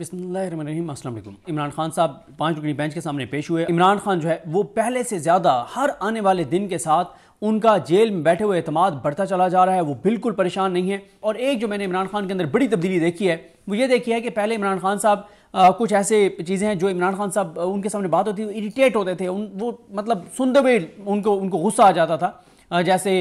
अस्सलाम इमरान खान साहब पाँच रुकनी बेंच के सामने पेश हुए इमरान खान जो है वो पहले से ज़्यादा हर आने वाले दिन के साथ उनका जेल में बैठे हुए अतमाद बढ़ता चला जा रहा है वो बिल्कुल परेशान नहीं है और एक जो मैंने इमरान खान के अंदर बड़ी तब्दीली देखी है वो ये देखी है कि पहले इमरान खान साहब कुछ ऐसे चीज़ें हैं जो इमरान खान साहब उनके सामने बात होती है इरीटेट होते थे उन वो मतलब सुनते हुए उनको उनको गुस्सा आ जाता था जैसे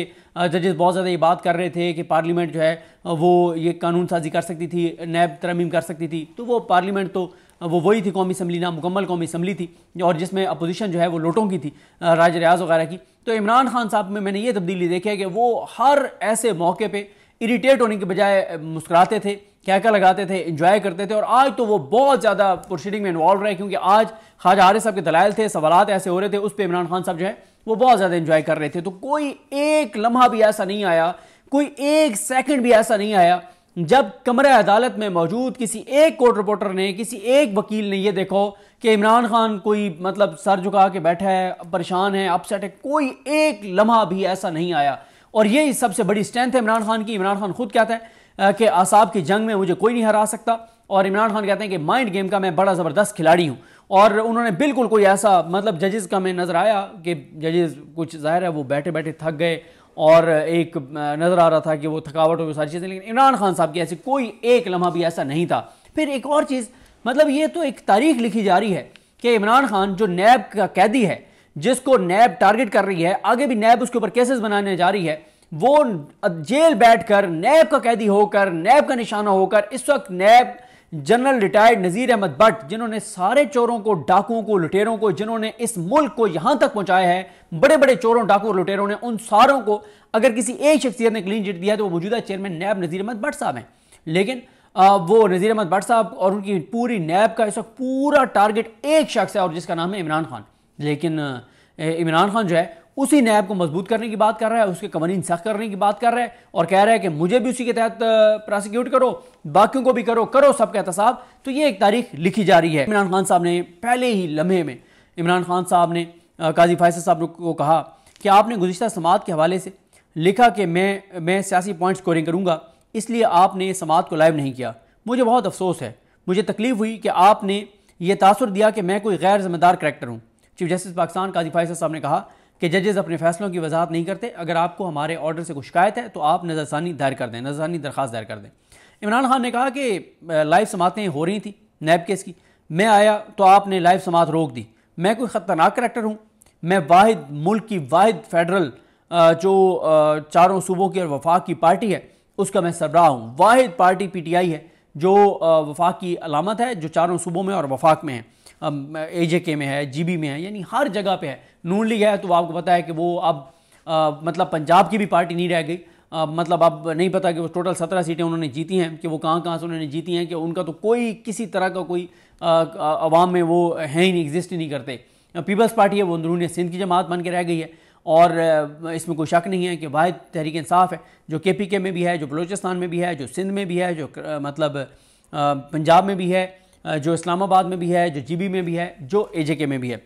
जजेस बहुत ज़्यादा ये बात कर रहे थे कि पार्लियामेंट जो है वो ये कानून साजी कर सकती थी नैब तरमीम कर सकती थी तो वो पार्लियामेंट तो वो वही थी कौमी असम्बली ना मुकम्मल कौमी असम्बली थी और जिसमें अपोजिशन जो है वो लोटों की थी राज रियाज वगैरह की तो इमरान खान साहब में मैंने ये तब्दीली देखी है कि वो हर ऐसे मौके पर इरीटेट होने के बजाय मुस्कुराते थे क्या क्या लगाते थे इन्जॉय करते थे और आज तो वो बहुत ज़्यादा प्रोसीडिंग में इन्वॉल्व रहे क्योंकि आज खाजा आर साहब के दलाल थे सवाल ऐसे हो रहे थे उस पर इमरान खान साहब जो है वो बहुत ज़्यादा इंजॉय कर रहे थे तो कोई एक लम्हा भी ऐसा नहीं आया कोई एक सेकंड भी ऐसा नहीं आया जब कमरे अदालत में मौजूद किसी एक कोर्ट रिपोर्टर ने किसी एक वकील ने यह देखो कि इमरान खान कोई मतलब सर झुका के बैठा है परेशान है अपसेट है कोई एक लम्हा भी ऐसा नहीं आया और यही सबसे बड़ी स्ट्रेंथ है इमरान खान की इमरान खान खुद कहते हैं कि आसाब की जंग में मुझे कोई नहीं हरा सकता और इमरान खान कहते हैं कि माइंड गेम का मैं बड़ा ज़बरदस्त खिलाड़ी हूँ और उन्होंने बिल्कुल कोई ऐसा मतलब जजेस का हमें नज़र आया कि जजेस कुछ जाहिर है वो बैठे बैठे थक गए और एक नज़र आ रहा था कि वो थकावट हो गई सारी चीज़ें लेकिन इमरान खान साहब की ऐसी कोई एक लम्हा भी ऐसा नहीं था फिर एक और चीज़ मतलब ये तो एक तारीख लिखी जा रही है कि इमरान खान जो नैब का कैदी है जिसको नैब टारगेट कर रही है आगे भी नैब उसके ऊपर केसेस बनाने जा रही है वो जेल बैठकर नैब का कैदी होकर नैब का निशाना होकर इस वक्त नैब जनरल रिटायर्ड नज़ीर अहमद भट्ट जिन्होंने सारे चोरों को डाकुओं को लुटेरों को जिन्होंने इस मुल्क को यहां तक पहुंचाया है बड़े बड़े चोरों डाकू लुटेरों ने उन सारों को अगर किसी एक शख्सियत ने क्लीन चिट दिया तो वो मौजूदा चेयरमैन नैब नज़ीर अहमद भट्ट साहब हैं लेकिन आ, वो नज़ीर अहमद भट्ट साहब और उनकी पूरी नैब का इस वक्त पूरा टारगेट एक शख्स है और जिसका नाम है इमरान खान लेकिन इमरान खान जो है उसी नैब को मजबूत करने की बात कर रहा है उसके कवानीन सख्त करने की बात कर रहा है और कह रहा है कि मुझे भी उसी के तहत प्रोसिक्यूट करो बाकियों को भी करो करो सब का एहतसाब तो ये एक तारीख लिखी जा रही है इमरान खान साहब ने पहले ही लम्हे में इमरान खान साहब ने काजी फैसल साहब को कहा कि आपने गुजशत समात के हवाले से लिखा कि मैं मैं सियासी पॉइंट स्कोरिंग करूँगा इसलिए आपने समात को लाइव नहीं किया मुझे बहुत अफसोस है मुझे तकलीफ हुई कि आपने ये तासर दिया कि मैं कोई गैर जिम्मेदार करेक्टर हूँ चीफ जस्टिस पाकिस्तान काजी फैसल साहब ने कहा कि जजेस अपने फैसलों की वजाहत नहीं करते अगर आपको हमारे ऑर्डर से कोई शिकायत है तो आप नज़रसानी दायर कर दें नज़रसानी दरख्वास्त दायर कर दें इमरान खान ने कहा कि लाइव समातें हो रही थी नैब केस की मैं आया तो आपने लाइव समात रोक दी मैं कोई ख़तरनाक करेक्टर हूँ मैं वाद मुल्क की वाद फेडरल जो चारों सूबों की और वफाक की पार्टी है उसका मैं सरबराह हूँ वाद पार्टी पी टी आई है जो वफाक की अलामत है जो चारों सूबों में और वफाक में है एजेके में है जीबी में है यानी हर जगह पे है नून लीग है तो आपको पता है कि वो अब आ, मतलब पंजाब की भी पार्टी नहीं रह गई आ, मतलब अब नहीं पता कि वो टोटल सत्रह सीटें उन्होंने जीती हैं कि वो कहाँ कहाँ से उन्होंने जीती हैं कि उनका तो कोई किसी तरह का कोई आवाम में वो है ही नहीं एग्जिस्ट ही नहीं करते पीपल्स पार्टी है वो अंदरून सिंध की जमात बन के रह गई है और इसमें कोई शक नहीं है कि वाद तहरीक इंसाफ है जो के पी के में भी है जो बलोचिस्तान में भी है जो सिंध में भी है जो मतलब पंजाब में भी है जो इस्लामाबाद में भी है जो जीबी में भी है जो एजेके में भी है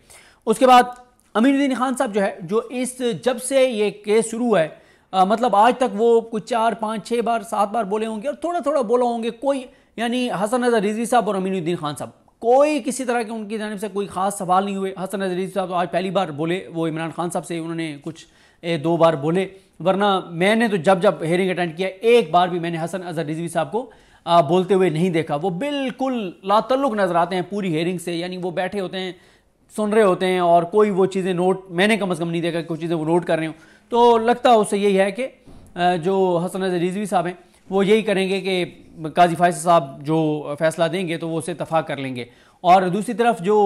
उसके बाद अमीनुद्दीन खान साहब जो है जो इस जब से ये केस शुरू है आ, मतलब आज तक वो कुछ चार पाँच छः बार सात बार बोले होंगे और थोड़ा थोड़ा बोला होंगे कोई यानी हसन अजर रिजवी साहब और अमीनुद्दीन खान साहब कोई किसी तरह के उनकी जानब से कोई ख़ास सवाल नहीं हुए हसन अजर रिजवी साहब तो आज पहली बार बोले वो इमरान खान साहब से उन्होंने कुछ ए, दो बार बोले वरना मैंने तो जब जब हेयरिंग अटेंड किया एक बार भी मैंने हसन अजहर रिजवी साहब को बोलते हुए नहीं देखा वो बिल्कुल लातल्लुक नज़र आते हैं पूरी हेयरिंग से यानी वो बैठे होते हैं सुन रहे होते हैं और कोई वो चीज़ें नोट मैंने कम अज़ कम नहीं देखा कुछ चीज़ें वो नोट कर रहे हो तो लगता उससे यही है कि जो हसन रिजवी साहब हैं वो यही करेंगे कि काजी फायस साहब जो फैसला देंगे तो वो उसे तफा कर लेंगे और दूसरी तरफ जो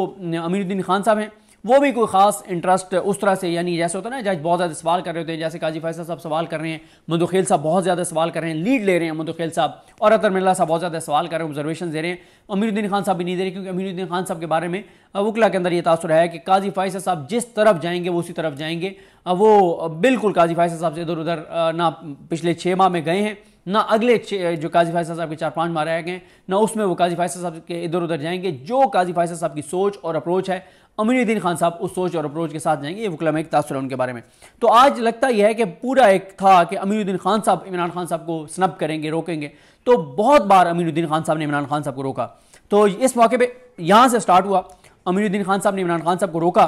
अमीरुद्दीन खान साहब हैं वो भी कोई खास इंटरेस्ट उस तरह से यानी जैसे होता है ना जज बहुत ज़्यादा सवाल कर रहे होते हैं जैसे काजी फैसल साहब सवाल कर रहे हैं मदुखेल साहब बहुत ज़्यादा सवाल कर रहे हैं लीड ले रहे हैं मदुखेल साहब और अतर मिल्ला साहब बहुत ज़्यादा सवाल कर रहे हैं ऑब्जर्वेशन दे रहे हैं अमीरुद्दीन खान साहब भी नहीं दे रहे क्योंकि अमीरुद्दीन खान साहब के बारे में वकला के अंदर यह तासर है कि काजी फैसल साहब जिस तरफ जाएंगे वो उसी तरफ जाएंगे वो बिल्कुल काजी फैसल साहब से इधर उधर ना पिछले छः माह में गए हैं ना अगले जो काजी फायसा साहब के चार पांच मारे गए ना उसमें वो काजी फायसा साहब के इधर उधर जाएंगे जो काजी फायसा साहब की सोच और अप्रोच है अमीरुद्दीन खान साहब उस सोच और अप्रोच के साथ जाएंगे ये वकला में एक तासर है उनके बारे में तो आज लगता यह है कि पूरा एक था कि अमीरुद्दीन खान साहब इमरान खान साहब को स्नप करेंगे रोकेंगे तो बहुत बार अमीरुद्दीन खान साहब ने इमरान खान साहब को रोका तो इस मौके पर यहाँ से स्टार्ट हुआ अमीरुद्दीन खान साहब ने इमरान खान साहब को रोका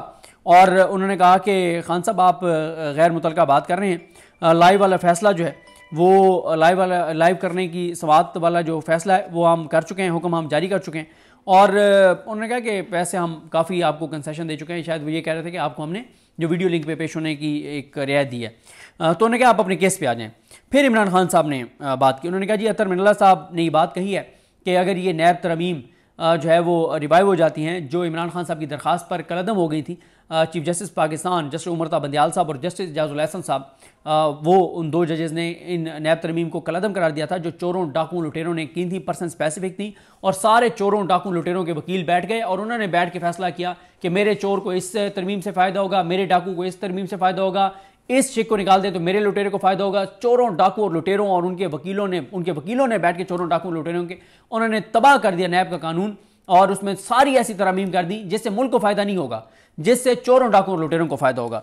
और उन्होंने कहा कि खान साहब आप गैर मुतल बात कर रहे हैं लाइव वाला फैसला जो है वो लाइव वाला लाइव करने की सवात वाला जो फैसला है वो हम कर चुके हैं हुक्म हम जारी कर चुके हैं और उन्होंने कहा कि पैसे हम काफ़ी आपको कंसेशन दे चुके हैं शायद वो ये कह रहे थे कि आपको हमने जो वीडियो लिंक पे पेश होने की एक रियायत दी है तो उन्होंने कहा आप अपने केस पे आ जाएं फिर इमरान खान साहब ने बात की उन्होंने कहा जी अतर मिनला साहब ने ये बात कही है कि अगर ये नैब तरमीम जो है वो रिवाइव हो जाती हैं जो इमरान खान साहब की दरख्वास्त पर कलदम हो गई थी chief justice Pakistan justice Umar Ata Bandial साहब और जस्टिस एहसन साहब वो उन दो जजेज़ ने इन नैब तरमीम को कलदम करार दिया था जो चोरों डाकू लुटेरों ने की थी पर्सन स्पेसिफिक थी और सारे चोरों डाकू लुटेरों के वकील बैठ गए और उन्होंने बैठ के फैसला किया कि मेरे चोर को इस तरमीम से फ़ायदा होगा मेरे डाकू को इस तरमीम से फ़ायदा होगा इस शिक को निकाल दें तो मेरे लुटेरे को फायदा होगा चोरों डाकू और लुटेरों और उनके वकीलों ने उनके वकीलों ने बैठ के चोरों डाकू लुटेरों के उन्होंने तबाह कर दिया नैब का कानून और उसमें सारी ऐसी तरमीम कर दी जिससे मुल्क को फ़ायदा नहीं होगा जिससे चोरों डाकुओं लुटेरों को फायदा होगा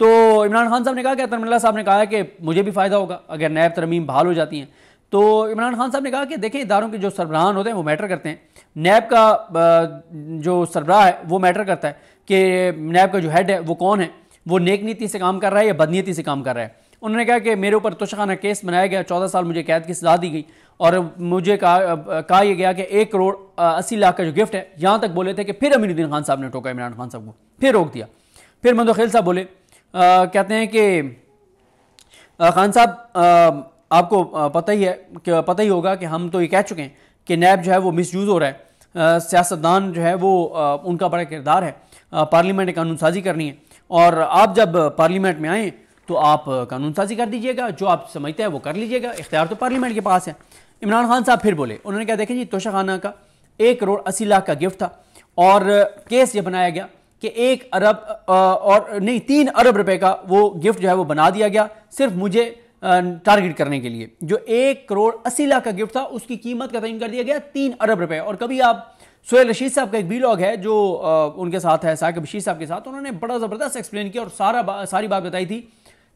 तो इमरान खान साहब ने कहा कि तरमिल्ला साहब ने कहा कि मुझे भी फ़ायदा होगा अगर नैब तरमीम बहाल हो जाती हैं तो इमरान खान साहब ने कहा कि देखिए इदारों के जो सरबराहान होते हैं वो मैटर करते हैं नैब का जो सरबराह है वो मैटर करता है कि नैब का जो हेड है वो कौन है वो नेक नीति से काम कर रहा है या बदनीति से काम कर रहा है उन्होंने कहा कि मेरे ऊपर तुशखाना केस बनाया गया चौदह साल मुझे कैद की सजा दी गई और मुझे कहा यह गया कि एक करोड़ अस्सी लाख का जो गिफ्ट है यहाँ तक बोले थे कि फिर अमीरुद्दीन खान साहब ने टोका इमरान खान साहब को फिर रोक दिया फिर मंदोखेल साहब बोले आ, कहते हैं कि खान साहब आपको पता ही है पता ही होगा कि हम तो ये कह चुके हैं कि नैब जो है वो मिसयूज़ हो रहा है सियासतदान जो है वो आ, उनका बड़ा किरदार है पार्लियामेंट ने कानून साजी करनी है और आप जब पार्लियामेंट में आएँ तो आप कानून साजी कर दीजिएगा जो आप समझते हैं वो कर लीजिएगा इख्तियार तो पार्लियामेंट के पास है इमरान खान साहब फिर बोले उन्होंने क्या देखें जी तोशा खाना का एक करोड़ अस्सी लाख का गिफ्ट था और केस ये बनाया गया कि एक अरब और नहीं तीन अरब रुपए का वो गिफ्ट जो है वो बना दिया गया सिर्फ मुझे टारगेट करने के लिए जो एक करोड़ अस्सी लाख का गिफ्ट था उसकी कीमत का तयन कर दिया गया तीन अरब रुपए और कभी आप सोहेल रशीद साहब का एक लॉग है जो उनके साथ है साकिब रशीद साहब के साथ उन्होंने बड़ा ज़बरदस्त एक्सप्लेन किया और सारा बा, सारी बात बताई थी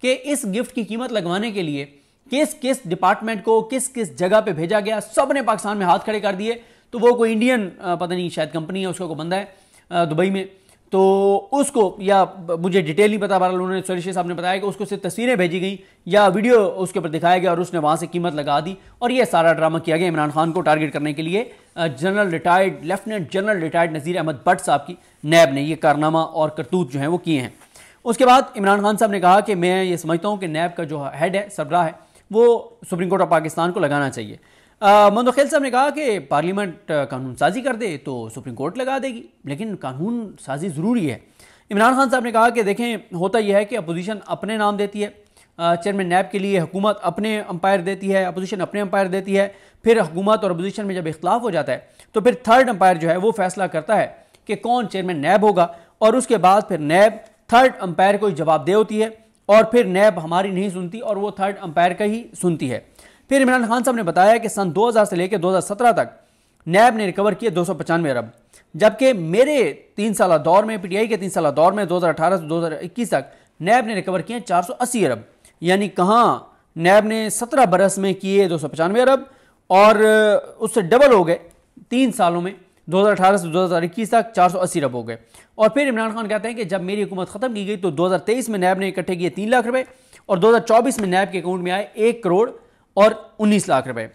कि इस गिफ्ट की कीमत लगवाने के लिए किस किस डिपार्टमेंट को किस किस जगह पर भेजा गया सब ने पाकिस्तान में हाथ खड़े कर दिए तो वो कोई इंडियन पता नहीं शायद कंपनी है उसका कोई बंदा है दुबई में तो उसको या मुझे डिटेल नहीं पता बहरहाल उन्होंने सोलिशे साहब ने बताया कि उसको सिर्फ तस्वीरें भेजी गई या वीडियो उसके ऊपर दिखाया गया और उसने वहाँ से कीमत लगा दी और यह सारा ड्रामा किया गया इमरान खान को टारगेट करने के लिए general retired lieutenant general retired Nazir Ahmad Bhatt साहब की नैब ने ये कारनामा और करतूत जो हैं वो किए हैं उसके बाद इमरान खान साहब ने कहा कि मैं ये समझता हूँ कि नैब का जो हेड है सबरा है वो सुप्रीम कोर्ट ऑफ पाकिस्तान को लगाना चाहिए खेल साहब ने कहा कि पार्लियामेंट कानून साजी कर दे तो सुप्रीम कोर्ट लगा देगी लेकिन कानून साजी ज़रूरी है इमरान खान साहब ने कहा कि देखें होता यह है कि अपोजिशन अपने नाम देती है चेयरमैन नैब के लिए हुकूमत अपने अंपायर देती है अपोजिशन अपने अंपायर देती है फिर हुकूमत और अपोजिशन में जब इख्तलाफ हो जाता है तो फिर थर्ड अंपायर जो है वो फैसला करता है कि कौन चेयरमैन नैब होगा और उसके बाद फिर नैब थर्ड अंपायर को जवाब दे होती है और फिर नैब हमारी नहीं सुनती और वो थर्ड अंपायर का ही सुनती है फिर इमरान खान साहब ने बताया कि सन 2000 से लेकर 2017 तक नैब ने रिकवर किए दो अरब जबकि मेरे तीन साल दौर में पीटीआई के तीन साल दौर में 2018 से 2021 तक नैब ने रिकवर किए 480 अरब यानी कहाँ नैब ने 17 बरस में किए दो अरब और उससे डबल हो गए तीन सालों में 2018 से 2021 तक 480 अरब हो गए और फिर इमरान खान कहते हैं कि जब मेरी हुकूमत ख़त्म की गई तो 2023 में नैब ने इकट्ठे किए तीन लाख रुपए और 2024 में नैब के अकाउंट में आए एक करोड़ और 19 लाख रुपए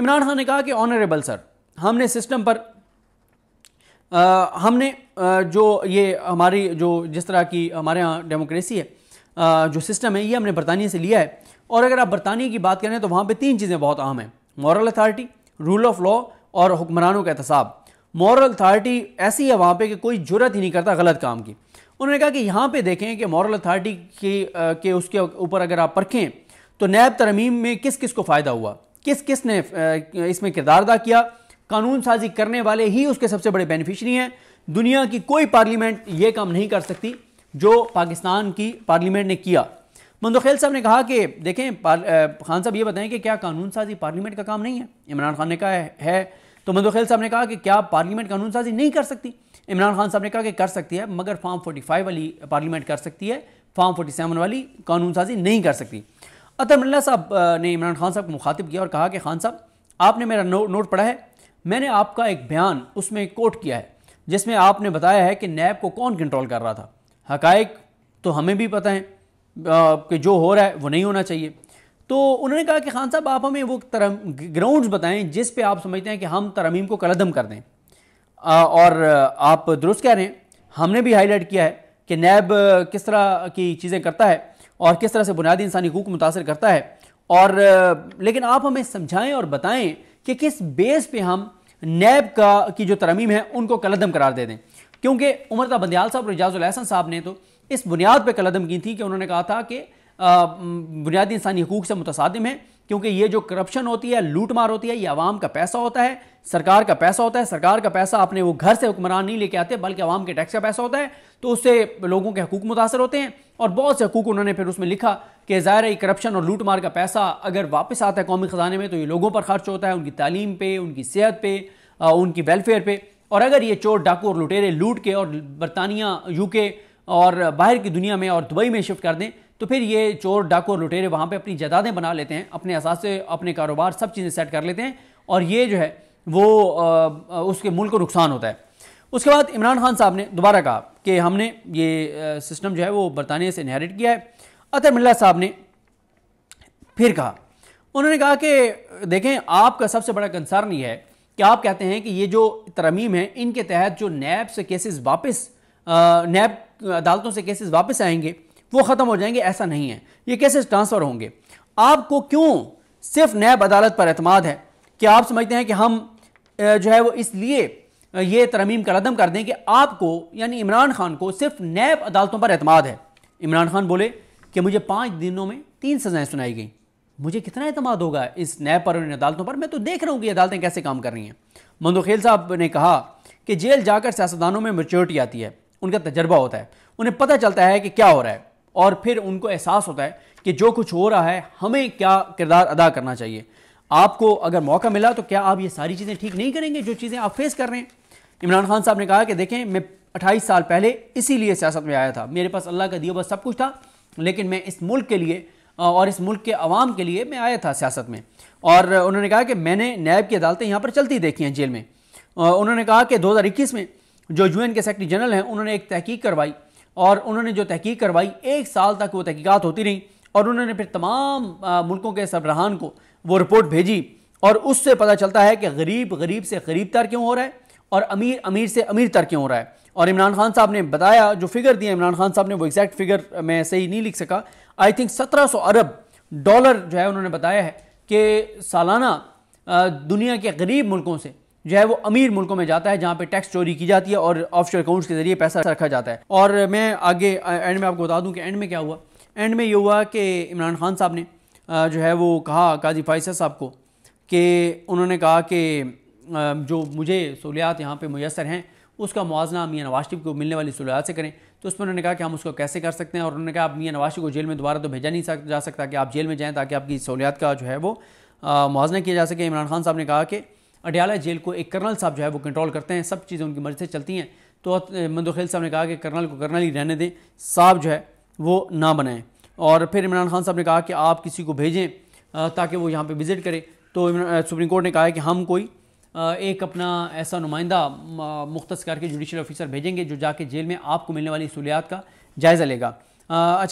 इमरान खान ने कहा कि ऑनरेबल सर हमने सिस्टम पर आ, हमने आ, जो ये हमारी जो जिस तरह की हमारे यहाँ डेमोक्रेसी है आ, जो सिस्टम है ये हमने बरतानिया से लिया है और अगर आप बरतानिया की बात करें तो वहाँ पर तीन चीज़ें बहुत अहम हैं moral authority rule of law और हुक्मरानों का एहतसाब मॉरल अथॉरिटी ऐसी है वहाँ पे कि कोई जरूरत ही नहीं करता गलत काम की उन्होंने कहा कि यहाँ पे देखें कि मॉरल अथॉरिटी की के उसके ऊपर अगर आप परखें तो नैब तरमीम में किस किस को फ़ायदा हुआ किस किस ने इसमें किरदार अदा किया कानून साजी करने वाले ही उसके सबसे बड़े बेनिफिशरी हैं दुनिया की कोई पार्लियामेंट ये काम नहीं कर सकती जो पाकिस्तान की पार्लियामेंट ने किया मंदोखेल साहब ने कहा कि देखें खान साहब ये बताएं कि क्या कानून साजी पार्लियामेंट का काम नहीं है इमरान खान ने कहा है, तो मंदोखेल साहब ने कहा कि क्या पार्लियामेंट कानून साजी नहीं कर सकती इमरान खान साहब ने कहा कि कर सकती है मगर फॉर्म 45 वाली पार्लियामेंट कर सकती है फॉर्म 47 वाली कानून साजी नहीं कर सकती अतर मिल्ला साहब ने इमरान खान साहब को मुखातिब किया और कहा कि खान साहब आपने मेरा नो, नोट पढ़ा है मैंने आपका एक बयान उसमें कोट किया है जिसमें आपने बताया है कि नैब को कौन कंट्रोल कर रहा था हकायक तो हमें भी पता है कि जो हो रहा है वो नहीं होना चाहिए तो उन्होंने कहा कि खान साहब आप हमें वो तरम ग्राउंड्स बताएं जिस पे आप समझते हैं कि हम तरमीम को कलदम कर दें और आप दुरुस्त कह रहे हैं हमने भी हाईलाइट किया है कि नैब किस तरह की चीज़ें करता है और किस तरह से बुनियादी इंसानी हकूक मुतासर करता है और लेकिन आप हमें समझाएं और बताएं कि किस बेस पे हम नैब का की जो तरमीम है उनको कलदम करार दे दें क्योंकि उमरता बंदयाल साहब और एजाज़ुलहसन साहब ने तो इस बुनियाद पर कलदम की थी कि उन्होंने कहा था कि बुनियादी इंसानी हकूक से मुतसादम है क्योंकि ये जो करप्शन होती है लूटमार होती है ये आवाम का पैसा होता है सरकार का पैसा होता है सरकार का पैसा अपने वो घर से हुक्मरान नहीं लेके आते बल्कि आवाम के टैक्स का पैसा होता है तो उससे लोगों के हकूक मुतासर होते हैं और बहुत से हकूक उन्होंने फिर उसमें लिखा कि ज़ाहिर ही करप्शन और लूटमार का पैसा अगर वापस आता है कौमी ख़जाने में तो ये लोगों पर खर्च होता है उनकी तालीम पर उनकी सेहत पे उनकी वेलफेयर पे और अगर ये चोर डाकू और लुटेरे लूट के और बरतानिया यूके और बाहर की दुनिया में और दुबई में शिफ्ट कर दें तो फिर ये चोर डाकू और लुटेरे वहाँ पर अपनी जदादें बना लेते हैं अपने से अपने कारोबार सब चीज़ें सेट कर लेते हैं और ये जो है वो आ, उसके मुल्क को नुकसान होता है उसके बाद इमरान खान साहब ने दोबारा कहा कि हमने ये सिस्टम जो है वो बरतानिया से इनहेरिट किया है अतर मिल्ला साहब ने फिर कहा उन्होंने कहा कि देखें आपका सबसे बड़ा कंसर्न ये है कि आप कहते हैं कि ये जो तरमीम है इनके तहत जो नैब से केसेस वापस नैब अदालतों से केसेस वापस आएंगे वो ख़त्म हो जाएंगे ऐसा नहीं है ये केसेस ट्रांसफ़र होंगे आपको क्यों सिर्फ नैब अदालत पर अतमाद है कि आप समझते हैं कि हम जो है वो इसलिए ये तरमीम का रदम कर दें कि आपको यानी इमरान खान को सिर्फ नैब अदालतों पर अतमाद है इमरान खान बोले कि मुझे पाँच दिनों में तीन सज़ाएँ सुनाई गई मुझे कितना अतमाद होगा इस नैब पर और इन अदालतों पर मैं तो देख रहा हूँ कि अदालतें कैसे काम कर रही हैं मंदोखेल साहब ने कहा कि जेल जाकर सियासतदानों में मेच्योरिटी आती है उनका तजर्बा होता है उन्हें पता चलता है कि क्या हो रहा है और फिर उनको एहसास होता है कि जो कुछ हो रहा है हमें क्या किरदार अदा करना चाहिए आपको अगर मौका मिला तो क्या आप ये सारी चीज़ें ठीक नहीं करेंगे जो चीज़ें आप फेस कर रहे हैं इमरान खान साहब ने कहा कि देखें मैं 28 साल पहले इसीलिए सियासत में आया था मेरे पास अल्लाह का दिया बस सब कुछ था लेकिन मैं इस मुल्क के लिए और इस मुल्क के आवाम के लिए मैं आया था सियासत में और उन्होंने कहा कि मैंने नैब की अदालतें यहाँ पर चलती देखी हैं जेल में उन्होंने कहा कि दो में जो यू के सेक्रेटरी जनरल हैं उन्होंने एक तहकीक करवाई और उन्होंने जो तहकीक करवाई एक साल तक वो तहकीकत होती रही और उन्होंने फिर तमाम मुल्कों के सरबराहान को वो रिपोर्ट भेजी और उससे पता चलता है कि गरीब गरीब से गरीब तर क्यों हो रहा है और अमीर अमीर से अमीर तर क्यों हो रहा है और इमरान खान साहब ने बताया जो फिगर दिया इमरान खान साहब ने वो एग्जैक्ट फिगर मैं सही नहीं लिख सका आई थिंक सत्रह सौ अरब डॉलर जो है उन्होंने बताया है कि सालाना दुनिया के गरीब मुल्कों से जो है वो अमीर मुल्कों में जाता है जहाँ पे टैक्स चोरी की जाती है और ऑफशोर अकाउंट्स के जरिए पैसा रखा जाता है और मैं आगे एंड में आपको बता दूँ कि एंड में क्या हुआ एंड में ये हुआ कि इमरान खान साहब ने जो है वो कहा काजी फाइसा साहब को कि उन्होंने कहा कि जो मुझे सहूलियात यहाँ पर मैसर हैं उसका मुआवजा मियाँ नवाज शरीफ को मिलने वाली सहूलियात से करें तो उसमें उन्होंने कहा कि हम उसको कैसे कर सकते हैं और उन्होंने कहा आप मियाँ नवाज शरीफ को जेल में दोबारा तो भेजा नहीं जा सकता कि आप जेल में जाएँ ताकि आपकी सहूलियात का जो है वो मुआजना किया जा सके इमरान खान साहब ने कहा कि अडियाला जेल को एक कर्नल साहब जो है वो कंट्रोल करते हैं सब चीज़ें उनकी मर्जी से चलती हैं तो मंदोखेल साहब ने कहा कि कर्नल को कर्नल ही रहने दें साहब जो है वो ना बनाएं और फिर इमरान खान साहब ने कहा कि आप किसी को भेजें ताकि वो यहाँ पर विज़िट करें तो सुप्रीम कोर्ट ने कहा है कि हम कोई एक अपना ऐसा नुमाइंदा मुख्त करके जुडिशल ऑफिसर भेजेंगे जो जाके जेल में आपको मिलने वाली सहूलियात का जायज़ा लेगा अच्छा